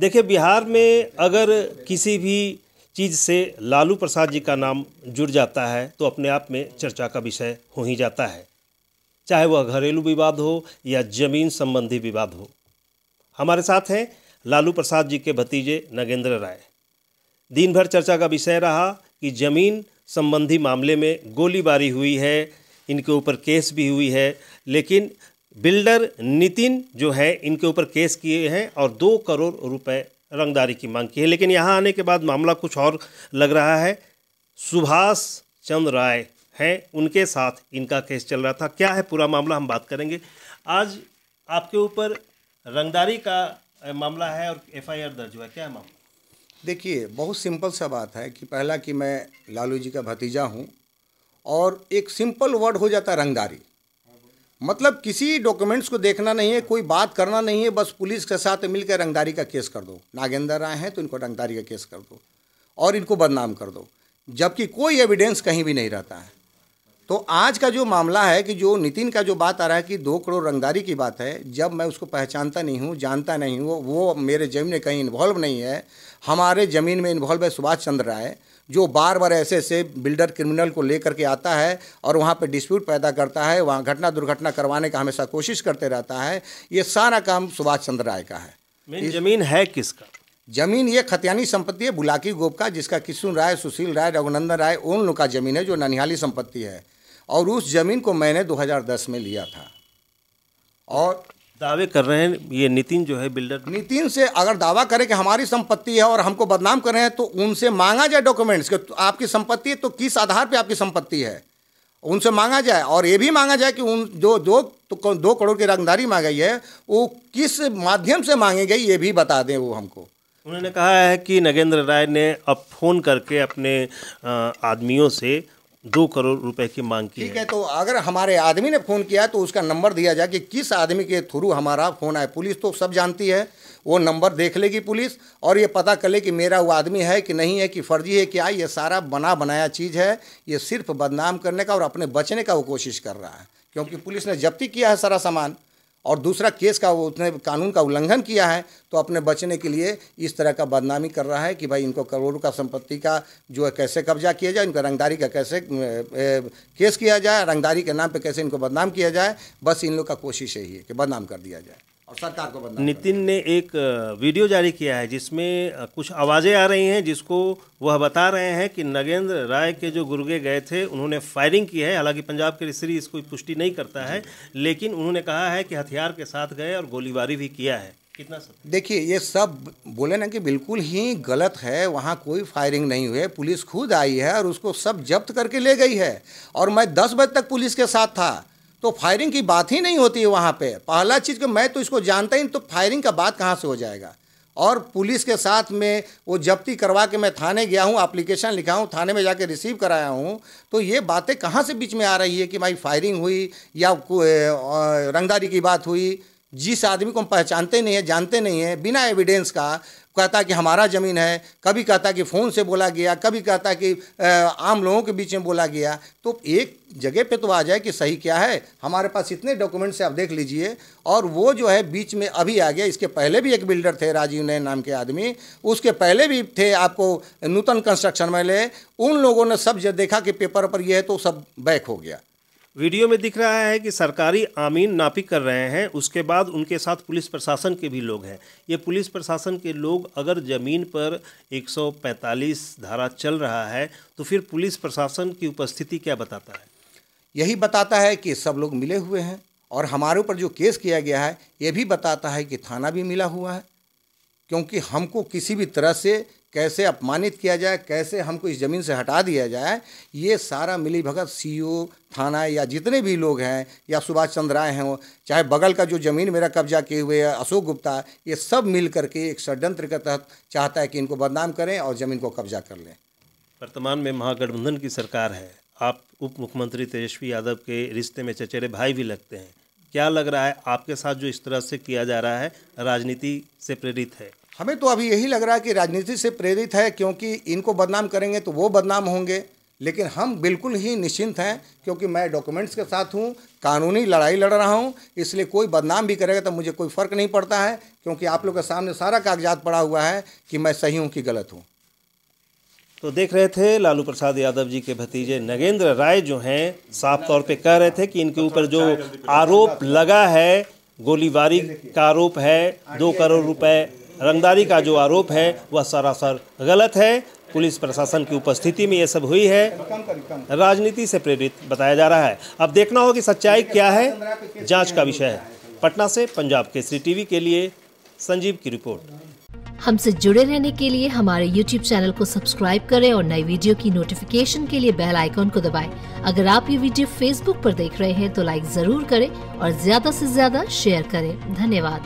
देखिए बिहार में अगर किसी भी चीज़ से लालू प्रसाद जी का नाम जुड़ जाता है तो अपने आप में चर्चा का विषय हो ही जाता है चाहे वह घरेलू विवाद हो या जमीन संबंधी विवाद हो हमारे साथ हैं लालू प्रसाद जी के भतीजे नगेंद्र राय दिन भर चर्चा का विषय रहा कि जमीन संबंधी मामले में गोलीबारी हुई है इनके ऊपर केस भी हुई है लेकिन बिल्डर नितिन जो है इनके ऊपर केस किए हैं और दो करोड़ रुपए रंगदारी की मांग की है लेकिन यहाँ आने के बाद मामला कुछ और लग रहा है सुभाष चंद्र राय हैं उनके साथ इनका केस चल रहा था क्या है पूरा मामला हम बात करेंगे आज आपके ऊपर रंगदारी का मामला है और एफआईआर दर्ज हुआ क्या है मामला देखिए बहुत सिंपल सा बात है कि पहला कि मैं लालू जी का भतीजा हूँ और एक सिंपल वर्ड हो जाता है रंगदारी मतलब किसी डॉक्यूमेंट्स को देखना नहीं है कोई बात करना नहीं है बस पुलिस के साथ मिलकर रंगदारी का केस कर दो नागेंद्र राय हैं तो इनको रंगदारी का केस कर दो और इनको बदनाम कर दो जबकि कोई एविडेंस कहीं भी नहीं रहता है तो आज का जो मामला है कि जो नितिन का जो बात आ रहा है कि दो करोड़ रंगदारी की बात है जब मैं उसको पहचानता नहीं हूँ जानता नहीं हूँ वो मेरे जमीन में कहीं इन्वॉल्व नहीं है हमारे ज़मीन में इन्वॉल्व है सुभाष चंद्र राय जो बार बार ऐसे ऐसे बिल्डर क्रिमिनल को लेकर के आता है और वहाँ पर डिस्प्यूट पैदा करता है वहाँ घटना दुर्घटना करवाने का हमेशा कोशिश करते रहता है ये सारा काम सुभाष चंद्र राय का है इस... जमीन है किसका जमीन ये खतियानी संपत्ति है बुलाकी गोप का जिसका किशुन राय सुशील राय रघुनंदन राय उन लोग का जमीन है जो ननिहाली संपत्ति है और उस जमीन को मैंने 2010 में लिया था और दावे कर रहे हैं ये नितिन जो है बिल्डर नितिन से अगर दावा करें कि हमारी संपत्ति है और हमको बदनाम कर रहे हैं तो उनसे मांगा जाए डॉक्यूमेंट्स कि आपकी संपत्ति है तो किस आधार पे आपकी संपत्ति है उनसे मांगा जाए और ये भी मांगा जाए कि उन जो दो तो दो करोड़ की रंगदारी मांगी है वो किस माध्यम से मांगी गई ये भी बता दें वो हमको उन्होंने कहा है कि नगेंद्र राय ने अब फ़ोन करके अपने आदमियों से दो करोड़ रुपए की मांग की ठीक है तो अगर हमारे आदमी ने फ़ोन किया तो उसका नंबर दिया जाए कि किस आदमी के थ्रू हमारा फ़ोन आए पुलिस तो सब जानती है वो नंबर देख लेगी पुलिस और ये पता कर ले कि मेरा वो आदमी है कि नहीं है कि फर्जी है क्या ये सारा बना बनाया चीज़ है ये सिर्फ बदनाम करने का और अपने बचने का वो कोशिश कर रहा है क्योंकि पुलिस ने जब्ती किया है सारा सामान और दूसरा केस का वो उसने कानून का उल्लंघन किया है तो अपने बचने के लिए इस तरह का बदनामी कर रहा है कि भाई इनको करोड़ों का संपत्ति का जो है कैसे कब्जा किया जाए इनका रंगदारी का कैसे केस किया जाए रंगदारी के नाम पर कैसे इनको बदनाम किया जाए बस इन लोग का कोशिश यही है कि बदनाम कर दिया जाए और सरकार को बदनाम नितिन ने एक वीडियो जारी किया है जिसमें कुछ आवाज़ें आ रही हैं जिसको वह बता रहे हैं कि नगेंद्र राय के जो गुर्गे गए थे उन्होंने फायरिंग की है हालांकि पंजाब के रिश्री इसको पुष्टि नहीं करता है लेकिन उन्होंने कहा है कि हथियार के साथ गए और गोलीबारी भी किया है कितना सब देखिए ये सब बोले ना कि बिल्कुल ही गलत है वहाँ कोई फायरिंग नहीं हुई पुलिस खुद आई है और उसको सब जब्त करके ले गई है और मैं दस बजे तक पुलिस के साथ था तो फायरिंग की बात ही नहीं होती है वहाँ पे पहला चीज़ कि मैं तो इसको जानता ही तो फायरिंग का बात कहाँ से हो जाएगा और पुलिस के साथ में वो जब्ती करवा के मैं थाने गया हूँ एप्लीकेशन लिखा हूँ थाने में जाके रिसीव कराया हूँ तो ये बातें कहाँ से बीच में आ रही है कि भाई फायरिंग हुई या रंगदारी की बात हुई जिस आदमी को हम पहचानते नहीं हैं जानते नहीं हैं बिना एविडेंस का कहता कि हमारा ज़मीन है कभी कहता कि फ़ोन से बोला गया कभी कहता कि आम लोगों के बीच में बोला गया तो एक जगह पे तो आ जाए कि सही क्या है हमारे पास इतने डॉक्यूमेंट्स आप देख लीजिए और वो जो है बीच में अभी आ गया इसके पहले भी एक बिल्डर थे राजीव नैन नाम के आदमी उसके पहले भी थे आपको नूतन कंस्ट्रक्शन वाले उन लोगों ने सब जब देखा कि पेपर पर यह है तो सब बैक हो गया वीडियो में दिख रहा है कि सरकारी आमीन नापी कर रहे हैं उसके बाद उनके साथ पुलिस प्रशासन के भी लोग हैं ये पुलिस प्रशासन के लोग अगर ज़मीन पर 145 धारा चल रहा है तो फिर पुलिस प्रशासन की उपस्थिति क्या बताता है यही बताता है कि सब लोग मिले हुए हैं और हमारे ऊपर जो केस किया गया है ये भी बताता है कि थाना भी मिला हुआ है क्योंकि हमको किसी भी तरह से कैसे अपमानित किया जाए कैसे हमको इस ज़मीन से हटा दिया जाए ये सारा मिली भगत सी थाना या जितने भी लोग हैं या सुभाष चंद्र राय हैं चाहे बगल का जो ज़मीन मेरा कब्जा किए हुए है अशोक गुप्ता ये सब मिल करके एक षड्यंत्र के तहत चाहता है कि इनको बदनाम करें और ज़मीन को कब्जा कर लें वर्तमान में महागठबंधन की सरकार है आप उप मुख्यमंत्री तेजस्वी यादव के रिश्ते में चचेरे भाई भी लगते हैं क्या लग रहा है आपके साथ जो इस तरह से किया जा रहा है राजनीति से प्रेरित है हमें तो अभी यही लग रहा है कि राजनीति से प्रेरित है क्योंकि इनको बदनाम करेंगे तो वो बदनाम होंगे लेकिन हम बिल्कुल ही निश्चिंत हैं क्योंकि मैं डॉक्यूमेंट्स के साथ हूँ कानूनी लड़ाई लड़ रहा हूँ इसलिए कोई बदनाम भी करेगा तो मुझे कोई फ़र्क नहीं पड़ता है क्योंकि आप लोग के सामने सारा कागजात पड़ा हुआ है कि मैं सही हूँ कि गलत हूँ तो देख रहे थे लालू प्रसाद यादव जी के भतीजे नगेंद्र राय जो हैं साफ तौर पे कह रहे थे कि इनके ऊपर जो आरोप लगा है गोलीबारी का आरोप है दो करोड़ रुपए रंगदारी का जो आरोप है वह सरासर गलत है पुलिस प्रशासन की उपस्थिति में यह सब हुई है राजनीति से प्रेरित बताया जा रहा है अब देखना हो कि सच्चाई क्या है जांच का विषय है पटना से पंजाब के सी टीवी के लिए संजीव की रिपोर्ट हमसे जुड़े रहने के लिए हमारे यूट्यूब चैनल को सब्सक्राइब करें और नई वीडियो की नोटिफिकेशन के लिए बेल आइकॉन को दबाएं। अगर आप ये वीडियो फेसबुक पर देख रहे हैं तो लाइक जरूर करें और ज्यादा से ज्यादा शेयर करें धन्यवाद